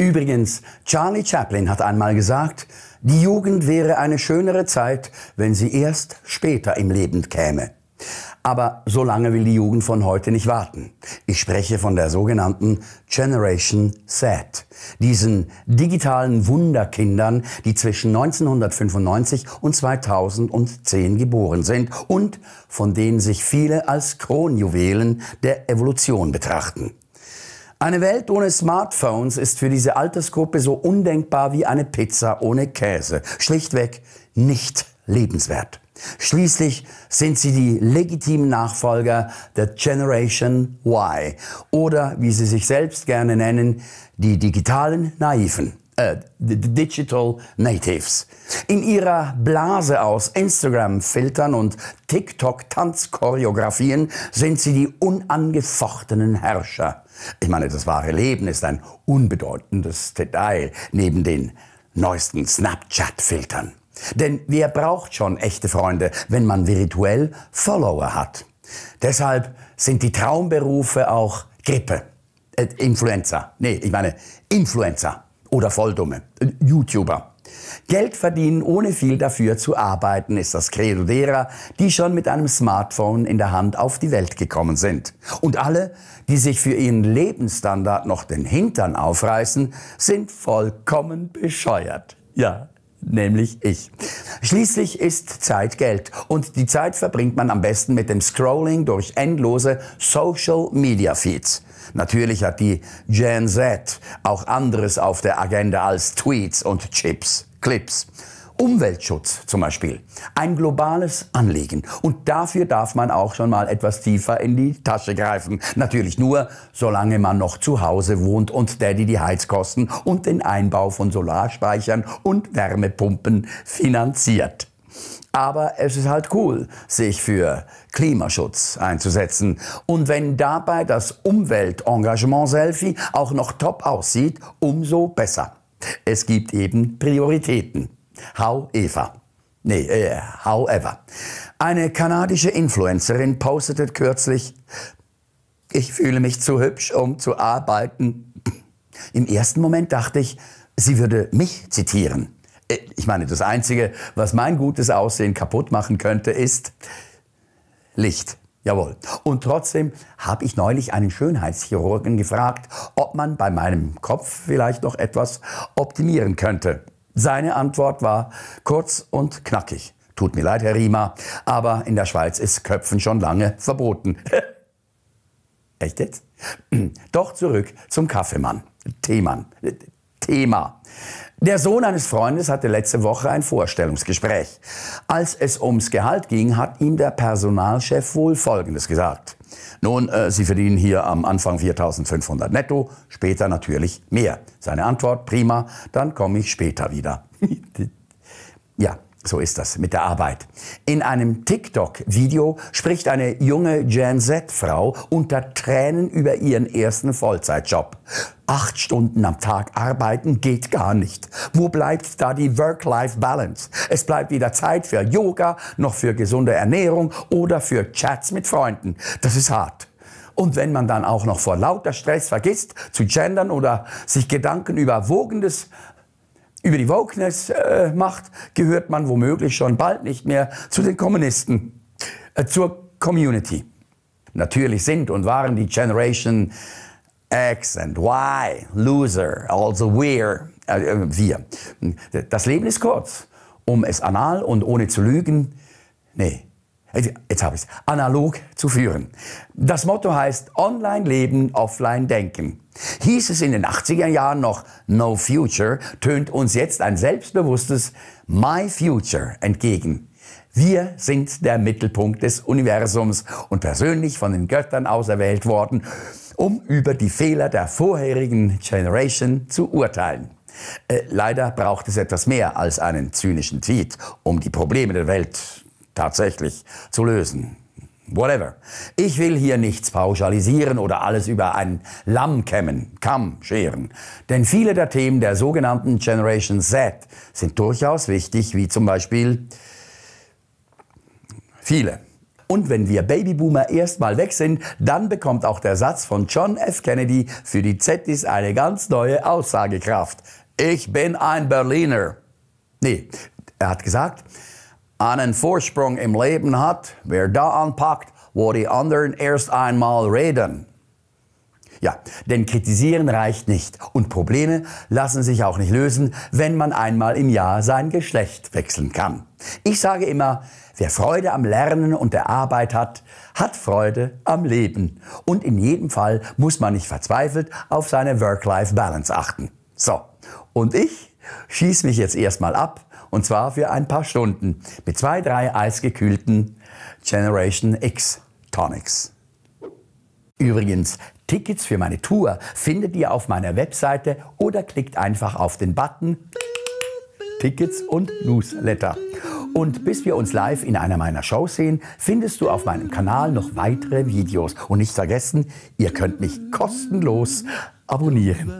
Übrigens, Charlie Chaplin hat einmal gesagt, die Jugend wäre eine schönere Zeit, wenn sie erst später im Leben käme. Aber so lange will die Jugend von heute nicht warten. Ich spreche von der sogenannten Generation Z, diesen digitalen Wunderkindern, die zwischen 1995 und 2010 geboren sind und von denen sich viele als Kronjuwelen der Evolution betrachten. Eine Welt ohne Smartphones ist für diese Altersgruppe so undenkbar wie eine Pizza ohne Käse. Schlichtweg nicht lebenswert. Schließlich sind sie die legitimen Nachfolger der Generation Y oder wie sie sich selbst gerne nennen, die digitalen Naiven äh, Digital Natives. In ihrer Blase aus Instagram-Filtern und TikTok-Tanzchoreografien sind sie die unangefochtenen Herrscher. Ich meine, das wahre Leben ist ein unbedeutendes Detail neben den neuesten Snapchat-Filtern. Denn wer braucht schon echte Freunde, wenn man virtuell Follower hat? Deshalb sind die Traumberufe auch Grippe, äh, Influenza. Nee, ich meine Influenza oder Volldumme, YouTuber. Geld verdienen, ohne viel dafür zu arbeiten, ist das Credo derer, die schon mit einem Smartphone in der Hand auf die Welt gekommen sind. Und alle, die sich für ihren Lebensstandard noch den Hintern aufreißen, sind vollkommen bescheuert. Ja, nämlich ich. Schließlich ist Zeit Geld und die Zeit verbringt man am besten mit dem Scrolling durch endlose Social Media Feeds. Natürlich hat die Gen Z auch anderes auf der Agenda als Tweets und Chips, Clips. Umweltschutz zum Beispiel. Ein globales Anliegen. Und dafür darf man auch schon mal etwas tiefer in die Tasche greifen. Natürlich nur, solange man noch zu Hause wohnt und Daddy die Heizkosten und den Einbau von Solarspeichern und Wärmepumpen finanziert. Aber es ist halt cool, sich für Klimaschutz einzusetzen. Und wenn dabei das Umweltengagement-Selfie auch noch top aussieht, umso besser. Es gibt eben Prioritäten. However. Nee, äh, however. Eine kanadische Influencerin postete kürzlich, ich fühle mich zu hübsch, um zu arbeiten. Im ersten Moment dachte ich, sie würde mich zitieren. Äh, ich meine, das Einzige, was mein gutes Aussehen kaputt machen könnte, ist Licht. Jawohl. Und trotzdem habe ich neulich einen Schönheitschirurgen gefragt, ob man bei meinem Kopf vielleicht noch etwas optimieren könnte. Seine Antwort war kurz und knackig. Tut mir leid, Herr Riemer, aber in der Schweiz ist Köpfen schon lange verboten. Echt jetzt? Doch zurück zum Kaffeemann. Themann. Thema. Der Sohn eines Freundes hatte letzte Woche ein Vorstellungsgespräch. Als es ums Gehalt ging, hat ihm der Personalchef wohl Folgendes gesagt. Nun, äh, Sie verdienen hier am Anfang 4.500 netto, später natürlich mehr. Seine Antwort, prima, dann komme ich später wieder. ja, so ist das mit der Arbeit. In einem TikTok-Video spricht eine junge Gen Z-Frau unter Tränen über ihren ersten Vollzeitjob. Acht Stunden am Tag arbeiten geht gar nicht. Wo bleibt da die Work-Life-Balance? Es bleibt weder Zeit für Yoga noch für gesunde Ernährung oder für Chats mit Freunden. Das ist hart. Und wenn man dann auch noch vor lauter Stress vergisst zu gendern oder sich Gedanken über wogendes über die Wokeness äh, macht, gehört man womöglich schon bald nicht mehr zu den Kommunisten, äh, zur Community. Natürlich sind und waren die Generation X und Y, Loser, also we're, äh, äh, wir. Das Leben ist kurz, um es anal und ohne zu lügen, nee, jetzt habe ich es, analog zu führen. Das Motto heißt Online leben, offline denken. Hieß es in den 80er Jahren noch No Future, tönt uns jetzt ein selbstbewusstes My Future entgegen. Wir sind der Mittelpunkt des Universums und persönlich von den Göttern auserwählt worden, um über die Fehler der vorherigen Generation zu urteilen. Äh, leider braucht es etwas mehr als einen zynischen Tweet, um die Probleme der Welt tatsächlich zu lösen. Whatever. Ich will hier nichts pauschalisieren oder alles über ein Lamm kämmen, Kamm scheren. Denn viele der Themen der sogenannten Generation Z sind durchaus wichtig, wie zum Beispiel viele. Und wenn wir Babyboomer erstmal weg sind, dann bekommt auch der Satz von John F. Kennedy für die Zettis eine ganz neue Aussagekraft. Ich bin ein Berliner. Nee, er hat gesagt, einen Vorsprung im Leben hat, wer da anpackt, wo die anderen erst einmal reden. Ja, denn kritisieren reicht nicht und Probleme lassen sich auch nicht lösen, wenn man einmal im Jahr sein Geschlecht wechseln kann. Ich sage immer, wer Freude am Lernen und der Arbeit hat, hat Freude am Leben. Und in jedem Fall muss man nicht verzweifelt auf seine Work-Life-Balance achten. So, und ich schieße mich jetzt erstmal ab und zwar für ein paar Stunden mit zwei, drei eisgekühlten Generation X Tonics. Übrigens, Tickets für meine Tour findet ihr auf meiner Webseite oder klickt einfach auf den Button Tickets und Newsletter. Und bis wir uns live in einer meiner Shows sehen, findest du auf meinem Kanal noch weitere Videos. Und nicht vergessen, ihr könnt mich kostenlos abonnieren.